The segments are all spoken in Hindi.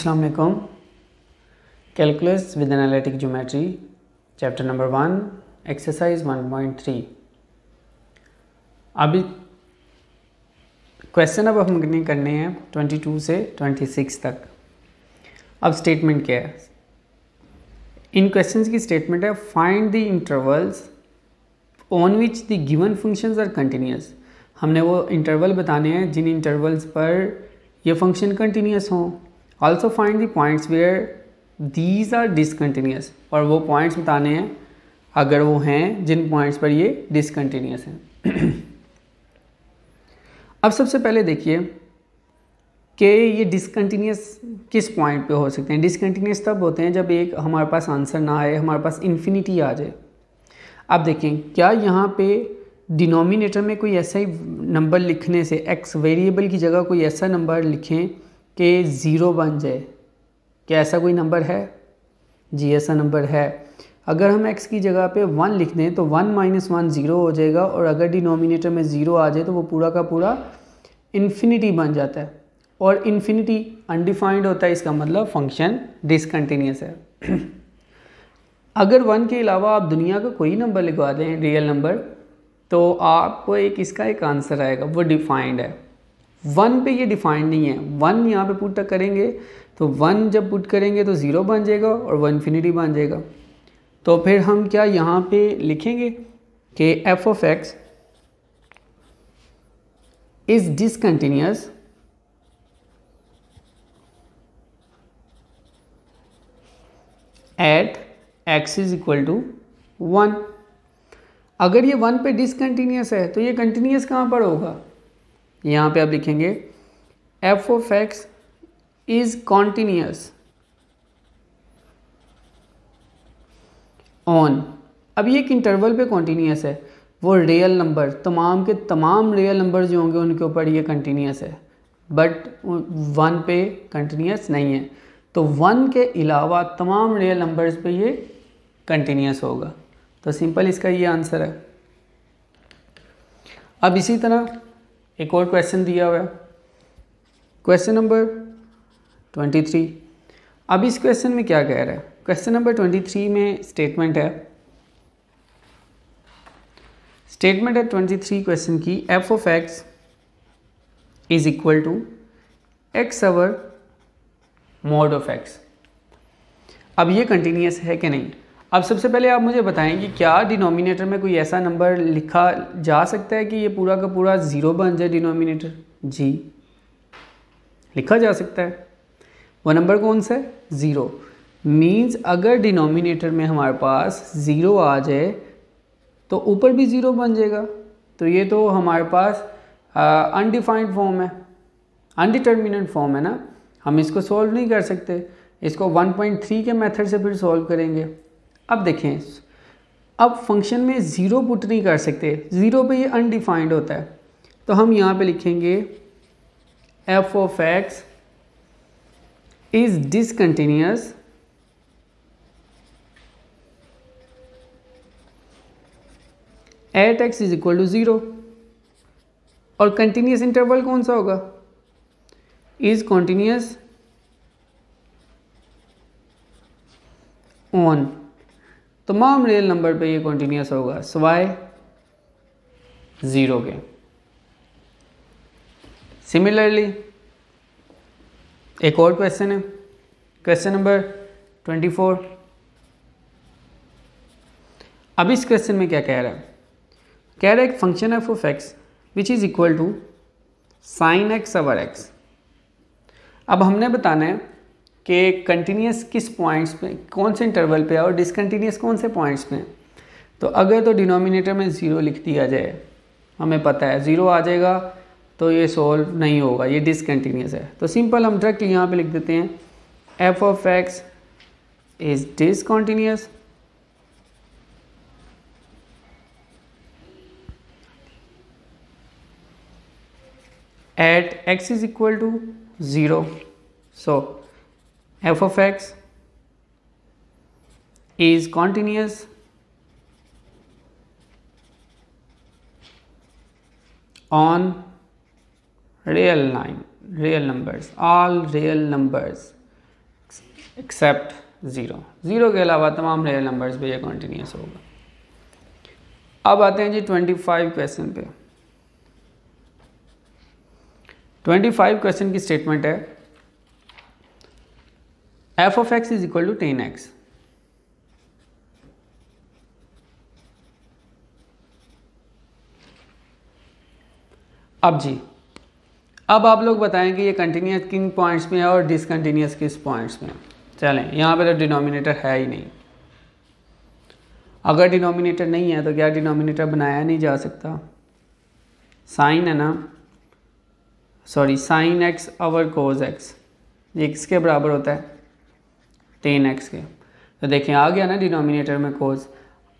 अस्सलाम calculus with analytic geometry chapter number one exercise one point three अभी क्वेश्चन अब हम करने हैं ट्वेंटी टू से ट्वेंटी सिक्स तक अब स्टेटमेंट क्या है इन क्वेश्चंस की स्टेटमेंट है find the intervals on which the given functions are continuous हमने वो इंटरवल बताने हैं जिन इंटरवल्स पर ये फंक्शन कंटिन्यूस हों also find the points where these are discontinuous और वो पॉइंट्स बताने हैं अगर वो हैं जिन पॉइंट्स पर ये डिसकन्टीन्यूस हैं अब सबसे पहले देखिए कि ये डिसकन्टीन्यूस किस पॉइंट पे हो सकते हैं डिसकन्टीन्यूस तब होते हैं जब एक हमारे पास आंसर ना आए हमारे पास इन्फिनिटी आ जाए अब देखें क्या यहाँ पे डिनोमिनेटर में कोई ऐसा ही नंबर लिखने से एक्स वेरिएबल की जगह कोई ऐसा नंबर लिखें कि ज़ीरो बन जाए क्या ऐसा कोई नंबर है जी ऐसा नंबर है अगर हम एक्स की जगह पे वन लिख दें तो वन माइनस वन ज़ीरो हो जाएगा और अगर डिनोमिनेटर में ज़ीरो आ जाए तो वो पूरा का पूरा इन्फिनिटी बन जाता है और इन्फिनिटी अनडिफाइंड होता है इसका मतलब फंक्शन डिसकन्टीन्यूस है अगर वन के अलावा आप दुनिया का कोई नंबर लिखवा दें रियल नंबर तो आपको एक इसका एक आंसर आएगा वो डिफाइंड है वन पे ये डिफाइंड नहीं है वन यहाँ पे पुट करेंगे तो वन जब पुट करेंगे तो ज़ीरो बन जाएगा और वन इन्फिनिटी बन जाएगा तो फिर हम क्या यहाँ पे लिखेंगे कि f of x is discontinuous at x is equal to one अगर ये वन पे डिसकंटिन्यूस है तो ये कंटिन्यूस कहाँ पर होगा यहाँ पे आप लिखेंगे f of x is continuous on अब ये एक इंटरवल पे कॉन्टिन्यूस है वो रियल नंबर तमाम के तमाम रियल नंबर जो होंगे उनके ऊपर ये कंटिन्यूस है बट वन पे कंटिन्यूस नहीं है तो वन के अलावा तमाम रियल नंबर्स पे ये कंटिन्यूस होगा तो सिंपल इसका ये आंसर है अब इसी तरह एक और क्वेश्चन दिया हुआ है क्वेश्चन नंबर ट्वेंटी थ्री अब इस क्वेश्चन में क्या कह रहा है क्वेश्चन नंबर ट्वेंटी थ्री में स्टेटमेंट है स्टेटमेंट है ट्वेंटी थ्री क्वेश्चन की f of x is equal to x over mod of x अब ये कंटिन्यूस है कि नहीं अब सबसे पहले आप मुझे बताएं कि क्या डिनोमिनेटर में कोई ऐसा नंबर लिखा जा सकता है कि ये पूरा का पूरा ज़ीरो बन जाए डिनोमिनेटर जी लिखा जा सकता है वो नंबर कौन सा है ज़ीरो मीन्स अगर डिनोमिनेटर में हमारे पास ज़ीरो आ जाए तो ऊपर भी ज़ीरो बन जाएगा तो ये तो हमारे पास अनडिफाइंड फॉर्म है अनडिटर्मिनेंट फॉर्म है ना हम इसको सॉल्व नहीं कर सकते इसको 1.3 के मेथड से फिर सॉल्व करेंगे अब देखें अब फंक्शन में ज़ीरो पुट नहीं कर सकते ज़ीरो पे ये अनडिफाइंड होता है तो हम यहाँ पे लिखेंगे f of x is discontinuous at x is equal to zero और कंटिन्यूस इंटरवल कौन सा होगा इज़ कॉन्टीन्यूस ऑन तमाम रियल नंबर पे ये कॉन्टीन्यूस होगा सवाए ज़ीरो के सिमिलरली एक और क्वेश्चन है क्वेश्चन नंबर ट्वेंटी फोर अब इस क्वेश्चन में क्या कह रहा है कह रहा है एक function f of x which is equal to sine x over x अब हमने बताना है कि कंटिन्यूस किस पॉइंट्स पे कौन से इंटरवल पे और डिसकन्टीन्यूस कौन से पॉइंट्स पे तो अगर तो डिनोमिनेटर में ज़ीरो लिख दिया जाए हमें पता है ज़ीरो आ जाएगा तो ये सोल्व नहीं होगा ये डिसकन्टीन्यूस है तो सिंपल हम डायरेक्ट यहाँ पे लिख देते हैं f of x is discontinuous at x is equal to zero so f of x is continuous on real line real numbers all real numbers except zero zero के अलावा तमाम रियल नंबर्स पर यह कॉन्टिन्यूस होगा अब आते हैं जी ट्वेंटी फाइव क्वेश्चन पे ट्वेंटी फाइव क्वेश्चन की स्टेटमेंट है f of x is equal to tan x अब जी अब आप लोग बताएं कि ये कंटिन्यूस किन पॉइंट्स में है और डिसकंटिन्यूस किस पॉइंट्स में चलें यहाँ पे तो डिनोमिनेटर है ही नहीं अगर डिनोमिनेटर नहीं है तो क्या डिनोमिनेटर बनाया नहीं जा सकता साइन है ना सॉरी साइन एक्स और कोज एक्स ये किसके बराबर होता है टेन एक्स के तो देखें आ गया ना डिनोमिनेटर में कोज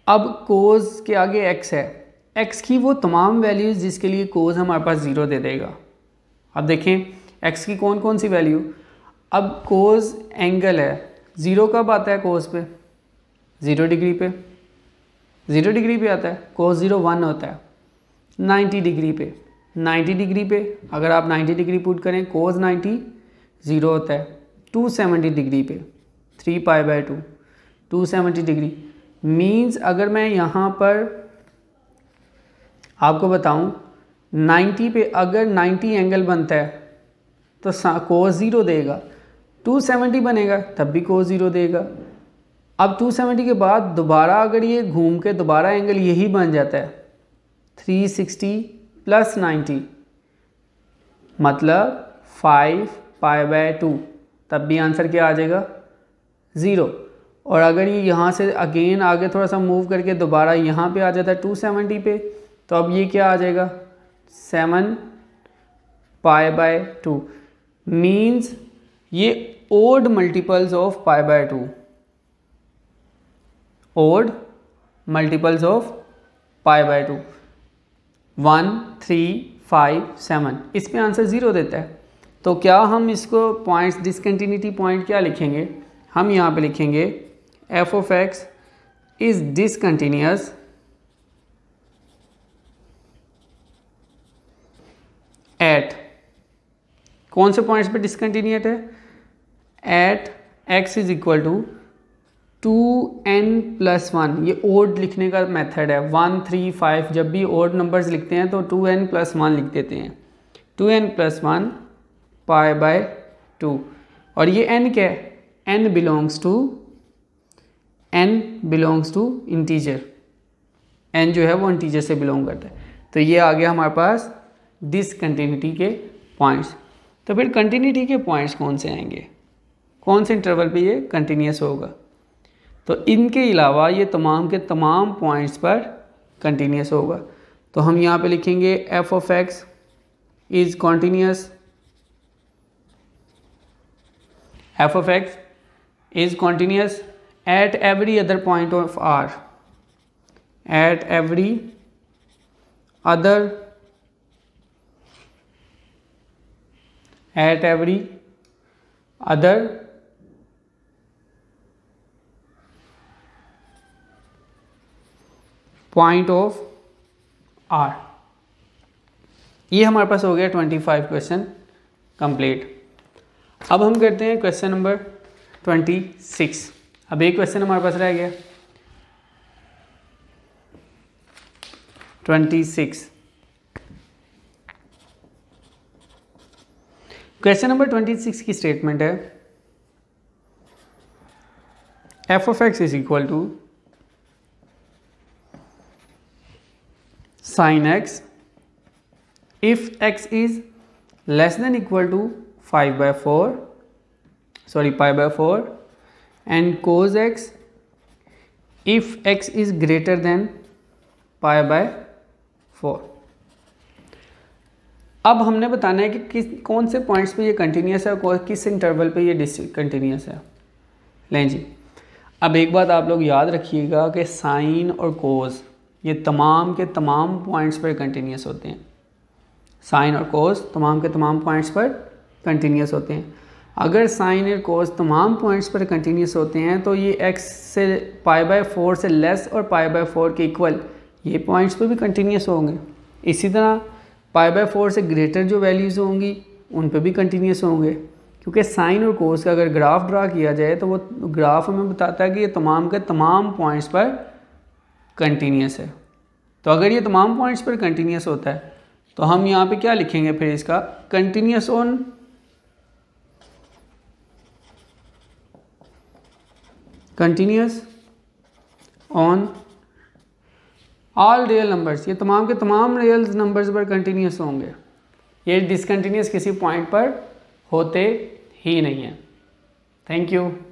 अब कोज के आगे एक्स है एक्स की वो तमाम वैल्यूज़ जिसके लिए कोज हमारे पास ज़ीरो दे देगा अब देखें एक्स की कौन कौन सी वैल्यू अब कोज एंगल है ज़ीरो कब आता है कोज पे ज़ीरो डिग्री पे ज़ीरो डिग्री पे आता है कोज ज़ीरो वन होता है नाइन्टी डिग्री पे नाइन्टी डिग्री पे अगर आप नाइन्टी डिग्री पुट करें कोज नाइन्टी ज़ीरो होता है सेवेंटी डिग्री पे three pi by two two seventy degree means अगर मैं यहाँ पर आपको बताऊँ 90 पे अगर 90 एंगल बनता है तो को ज़ीरो देगा 270 बनेगा तब भी को ज़ीरो देगा अब 270 के बाद दोबारा अगर ये घूम के दोबारा एंगल यही बन जाता है 360 प्लस 90 मतलब 5 पाई बाय टू तब भी आंसर क्या आ जाएगा ज़ीरो और अगर ये यहाँ से अगेन आगे थोड़ा सा मूव करके दोबारा यहाँ पे आ जाता है टू सेवेंटी पे तो अब ये क्या आ जाएगा seven pi by two means ये odd multiples of pi by two odd multiples of pi by two one three five seven इस पर आंसर ज़ीरो देता है तो क्या हम इसको पॉइंट्स डिसकन्टीन्यूटी पॉइंट क्या लिखेंगे हम यहाँ पे लिखेंगे f of x is discontinuous at कौन से पॉइंट्स पे डिसकंटिन्यूट है at x is equal to two n plus one ये ओड लिखने का मेथड है वन थ्री फाइव जब भी ओड नंबर्स लिखते हैं तो टू एन प्लस वन लिख देते हैं two n plus one pi by two और ये एन क्या है n belongs to n belongs to integer n जो है वो इंटीजर से बिलोंग करता है तो ये आ गया हमारे पास डिसकन्टीन्यूटी के पॉइंट्स तो फिर कंटिन्यूटी के पॉइंट्स कौन से आएंगे कौन से इंटरवल पे ये कंटिन्यूस होगा तो इनके अलावा ये तमाम के तमाम पॉइंट्स पर कंटिन्यूस होगा तो हम यहाँ पे लिखेंगे f of x is continuous f of x is continuous at every other point of R at every other at every other point of R ये हमारे पास हो गया ट्वेंटी फाइव क्वेश्चन कंप्लीट अब हम करते हैं क्वेश्चन नंबर ट्वेंटी सिक्स अब एक क्वेश्चन हमारे पास रह गया twenty six question number twenty six की स्टेटमेंट है f of x is equal to sine x if x is less than equal to five by four sorry pi by four and cos x if x is greater than pi by four अब हमने बताना है कि किस कौन से पॉइंट्स पे ये कंटिन्यूस है और किस इंटरवल पे ये डिसकंटिन्यूस है लें जी अब एक बात आप लोग याद रखिएगा कि साइन और कोज ये तमाम के तमाम पॉइंट्स पर कंटिन्यूस होते हैं साइन और कोज तमाम के तमाम पॉइंट्स पर कंटिन्यूस होते हैं अगर साइन और कोस तमाम पॉइंट्स पर कंटिन्यूस होते हैं तो ये एक्स से पाई बाय फोर से लेस और पाई बाय फोर के इक्वल ये पॉइंट्स पर भी कंटिन्यूस होंगे इसी तरह पाई बाय फोर से ग्रेटर जो वैल्यूज़ होंगी उन पर भी कंटिन्यूस होंगे क्योंकि साइन और कोस का अगर ग्राफ ड्रा किया जाए तो वो ग्राफ हमें बताता है कि ये तमाम के तमाम पॉइंट्स पर कंटिन्यूस है तो अगर ये तमाम पॉइंट्स पर कंटिन्यूस होता है तो हम यहाँ पे क्या लिखेंगे फिर इसका continuous on continuous on all real numbers ये तमाम के तमाम रियल नंबर्स पर कंटिन्यूस होंगे ये डिसकंटिन्यूस किसी पॉइंट पर होते ही नहीं हैं थैंक यू